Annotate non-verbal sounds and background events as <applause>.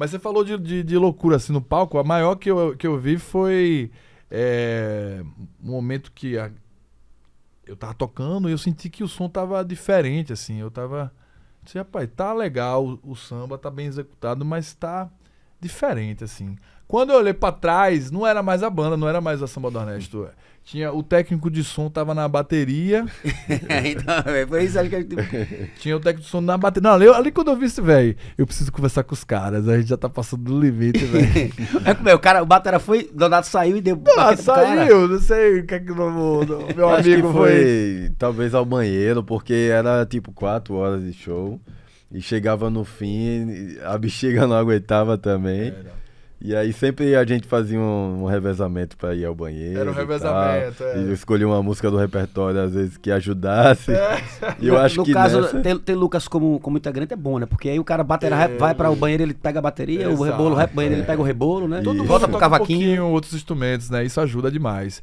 Mas você falou de, de, de, loucura assim no palco. A maior que eu, que eu vi foi é, um momento que a, eu tava tocando e eu senti que o som tava diferente, assim. Eu tava. Disse, rapaz, tá legal, o, o samba tá bem executado, mas tá diferente, assim. Quando eu olhei para trás, não era mais a banda, não era mais a Samba do Ernesto. Tinha, o técnico de som tava na bateria. <laughs> então, é por isso acho que gente <laughs> Tinha o técnico de som na bateria. Não, ali, ali quando eu vi isso, velho, eu preciso conversar com os caras. A gente já tá passando do limite, velho. <laughs> é, o cara, o batera foi, Donato saiu e deu. Ah, saiu, não sei o que é que meu, meu amigo foi, foi. Talvez ao banheiro, porque era tipo 4 horas de show. E chegava no fim, a bexiga não aguentava também. É Era. E aí sempre a gente fazia um, um revezamento para ir ao banheiro. Era um revezamento, tal, é. E escolhia uma música do repertório, às vezes, que ajudasse. É. E eu no, acho no que. No caso, nessa... ter, ter, Lucas como, como integrante é bom, né? Porque aí o cara bateria é, vai para o banheiro, ele pega a bateria, Exato, o rebolo, rap, banheiro, é. ele pega o rebolo, né? Todo mundo volta pro cavaquinho. Um outros instrumentos, né? Isso ajuda demais.